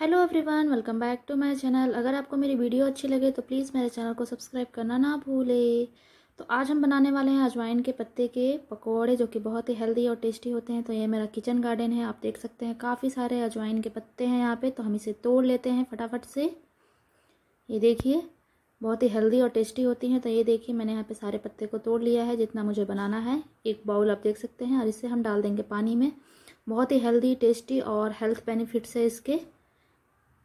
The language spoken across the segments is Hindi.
hello everyone welcome back to my channel अगर आपको मेरी वीडियो अच्छी लगे तो प्लीज़ मेरे चैनल को सब्सक्राइब करना ना भूले तो आज हम बनाने वाले हैं अजवाइन के पत्ते के पकोड़े जो कि बहुत ही हेल्दी और टेस्टी होते हैं तो ये मेरा किचन गार्डन है आप देख सकते हैं काफ़ी सारे अजवाइन के पत्ते हैं यहाँ पर तो हम इसे तोड़ लेते हैं फटाफट से ये देखिए बहुत ही हेल्दी और टेस्टी होती हैं तो ये देखिए मैंने यहाँ पर सारे पत्ते को तोड़ लिया है जितना मुझे बनाना है एक बाउल आप देख सकते हैं और इसे हम डाल देंगे पानी में बहुत ही हेल्दी टेस्टी और हेल्थ बेनिफिट्स है इसके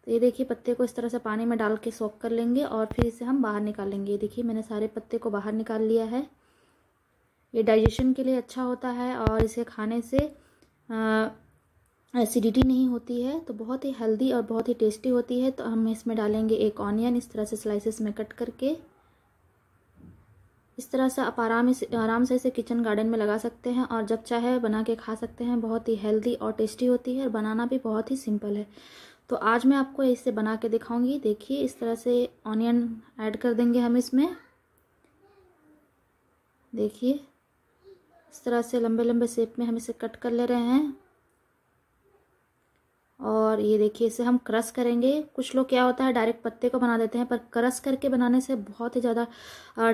तो ये देखिए पत्ते को इस तरह से पानी में डाल के सोख कर लेंगे और फिर इसे हम बाहर निकालेंगे ये देखिए मैंने सारे पत्ते को बाहर निकाल लिया है ये डाइजेशन के लिए अच्छा होता है और इसे खाने से एसिडिटी नहीं होती है तो बहुत ही हेल्दी और बहुत ही टेस्टी होती है तो हम इसमें डालेंगे एक ऑनियन इस तरह से स्लाइसिस में कट करके इस तरह से आप आराम आराम से इसे किचन गार्डन में लगा सकते हैं और जब चाहे बना के खा सकते हैं बहुत ही हेल्दी और टेस्टी होती है और बनाना भी बहुत ही सिंपल है तो आज मैं आपको इसे बना के दिखाऊंगी देखिए इस तरह से ऑनियन ऐड कर देंगे हम इसमें देखिए इस तरह से लंबे लंबे शेप में हम इसे कट कर ले रहे हैं और ये देखिए इसे हम क्रश करेंगे कुछ लोग क्या होता है डायरेक्ट पत्ते को बना देते हैं पर क्रश करके बनाने से बहुत ही ज़्यादा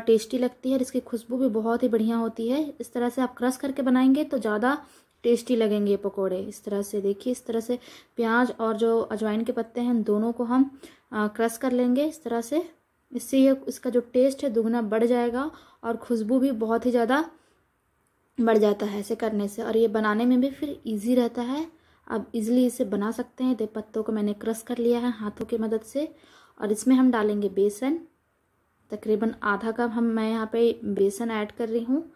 टेस्टी लगती है और इसकी खुशबू भी बहुत ही बढ़िया होती है इस तरह से आप क्रश करके बनाएंगे तो ज़्यादा टेस्टी लगेंगे पकोड़े इस तरह से देखिए इस तरह से प्याज और जो अजवाइन के पत्ते हैं दोनों को हम क्रश कर लेंगे इस तरह से इससे ये इसका जो टेस्ट है दुगना बढ़ जाएगा और खुशबू भी बहुत ही ज़्यादा बढ़ जाता है ऐसे करने से और ये बनाने में भी फिर इजी रहता है आप इजीली इसे बना सकते हैं देव पत्तों को मैंने क्रश कर लिया है हाथों की मदद से और इसमें हम डालेंगे बेसन तकरीबन आधा कप हम मैं यहाँ पे बेसन ऐड कर रही हूँ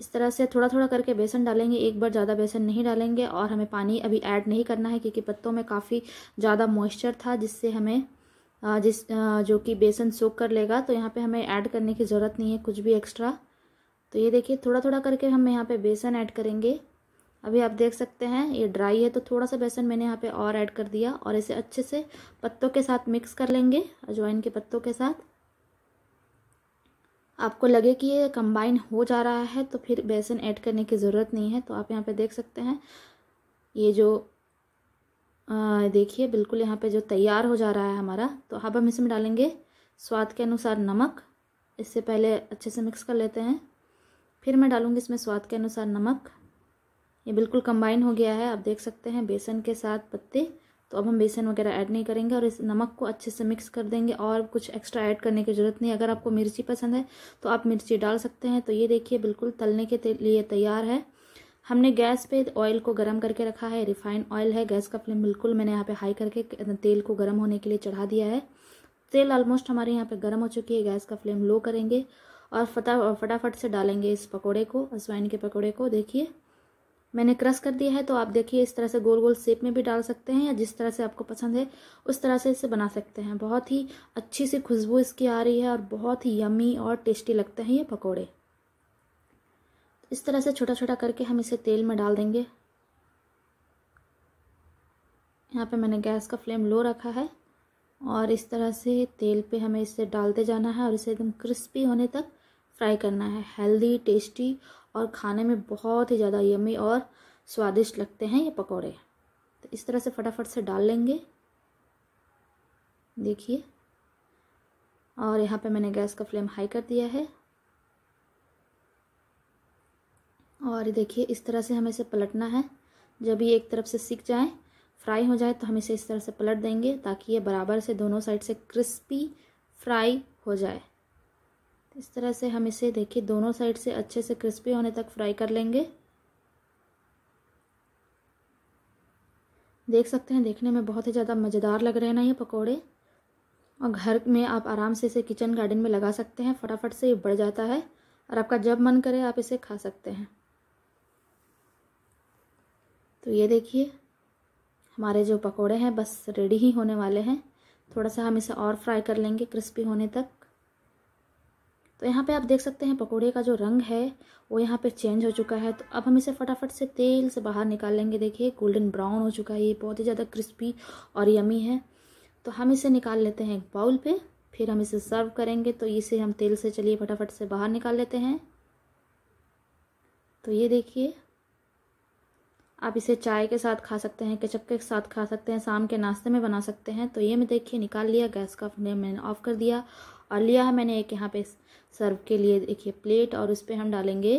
इस तरह से थोड़ा थोड़ा करके बेसन डालेंगे एक बार ज़्यादा बेसन नहीं डालेंगे और हमें पानी अभी ऐड नहीं करना है क्योंकि पत्तों में काफ़ी ज़्यादा मॉइस्चर था जिससे हमें जिस जो कि बेसन सोख कर लेगा तो यहाँ पे हमें ऐड करने की ज़रूरत नहीं है कुछ भी एक्स्ट्रा तो ये देखिए थोड़ा थोड़ा करके हम यहाँ पर बेसन ऐड करेंगे अभी आप देख सकते हैं ये ड्राई है तो थोड़ा सा बेसन मैंने यहाँ पर और ऐड कर दिया और इसे अच्छे से पत्तों के साथ मिक्स कर लेंगे अजवाइन के पत्तों के साथ आपको लगे कि ये कंबाइन हो जा रहा है तो फिर बेसन ऐड करने की ज़रूरत नहीं है तो आप यहाँ पे देख सकते हैं ये जो देखिए बिल्कुल यहाँ पे जो तैयार हो जा रहा है हमारा तो अब हम इसमें डालेंगे स्वाद के अनुसार नमक इससे पहले अच्छे से मिक्स कर लेते हैं फिर मैं डालूँगी इसमें स्वाद के अनुसार नमक ये बिल्कुल कम्बाइन हो गया है आप देख सकते हैं बेसन के साथ पत्ते तो अब हम बेसन वगैरह ऐड नहीं करेंगे और इस नमक को अच्छे से मिक्स कर देंगे और कुछ एक्स्ट्रा ऐड करने की ज़रूरत नहीं अगर आपको मिर्ची पसंद है तो आप मिर्ची डाल सकते हैं तो ये देखिए बिल्कुल तलने के लिए तैयार है हमने गैस पे ऑयल को गर्म करके रखा है रिफाइंड ऑयल है गैस का फ्लेम बिल्कुल मैंने यहाँ पे हाई करके तेल को गर्म होने के लिए चढ़ा दिया है तेल ऑलमोस्ट हमारे यहाँ पे गर्म हो चुकी है गैस का फ्लेम लो करेंगे और फटा फटाफट से डालेंगे इस पकोड़े को अजवाइन के पकोड़े को देखिए मैंने क्रश कर दिया है तो आप देखिए इस तरह से गोल गोल शेप में भी डाल सकते हैं या जिस तरह से आपको पसंद है उस तरह से इसे बना सकते हैं बहुत ही अच्छी सी खुशबू इसकी आ रही है और बहुत ही यमी और टेस्टी लगते हैं ये पकौड़े इस तरह से छोटा छोटा करके हम इसे तेल में डाल देंगे यहाँ पे मैंने गैस का फ्लेम लो रखा है और इस तरह से तेल पे हमें इसे डालते जाना है और इसे एकदम क्रिस्पी होने तक फ्राई करना है हेल्दी टेस्टी और खाने में बहुत ही ज़्यादा यमी और स्वादिष्ट लगते हैं ये पकौड़े तो इस तरह से फटाफट से डाल लेंगे देखिए और यहाँ पे मैंने गैस का फ्लेम हाई कर दिया है और देखिए इस तरह से हमें इसे पलटना है जब ये एक तरफ से सीख जाए फ्राई हो जाए तो हम इसे इस तरह से पलट देंगे ताकि ये बराबर से दोनों साइड से क्रिस्पी फ्राई हो जाए इस तरह से हम इसे देखिए दोनों साइड से अच्छे से क्रिस्पी होने तक फ्राई कर लेंगे देख सकते हैं देखने में बहुत ही ज़्यादा मज़ेदार लग रहे हैं ना ये पकोड़े और घर में आप आराम से इसे किचन गार्डन में लगा सकते हैं फटाफट से ये बढ़ जाता है और आपका जब मन करे आप इसे खा सकते हैं तो ये देखिए हमारे जो पकोड़े हैं बस रेडी ही होने वाले हैं थोड़ा सा हम इसे और फ्राई कर लेंगे क्रिस्पी होने तक तो यहाँ पे आप देख सकते हैं पकोड़े का जो रंग है वो यहाँ पे चेंज हो चुका है तो अब हम इसे फटाफट से तेल से बाहर निकाल लेंगे देखिए गोल्डन ब्राउन हो चुका है ये बहुत ही ज़्यादा क्रिस्पी और यमी है तो हम इसे निकाल लेते हैं एक बाउल पे फिर हम इसे सर्व करेंगे तो इसे हम तेल से चलिए फटाफट से बाहर निकाल लेते हैं तो ये देखिए आप इसे चाय के साथ खा सकते हैं केचप के साथ खा सकते हैं शाम के नाश्ते में बना सकते हैं तो ये मैं देखिए निकाल लिया गैस का मैंने ऑफ़ कर दिया और लिया है मैंने एक यहाँ पे सर्व के लिए देखिए प्लेट और उस पर हम डालेंगे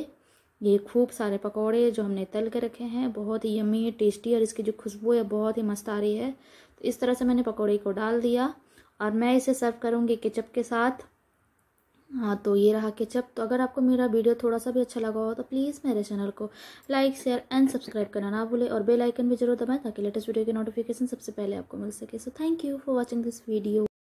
ये खूब सारे पकौड़े जो हमने तल के रखे हैं बहुत ही यमी टेस्टी और इसकी जो खुशबू है बहुत ही मस्त आ रही है तो इस तरह से मैंने पकौड़े को डाल दिया और मैं इसे सर्व करूँगी केचप के साथ हाँ तो ये रहा केचप तो अगर आपको मेरा वीडियो थोड़ा सा भी अच्छा लगा हो तो प्लीज़ मेरे चैनल को लाइक शेयर एंड सब्सक्राइब करना ना भूले और बेल आइकन भी जरूर दबाएं ताकि लेटेस्ट वीडियो की नोटिफिकेशन सबसे पहले आपको मिल सके so thank you for watching this video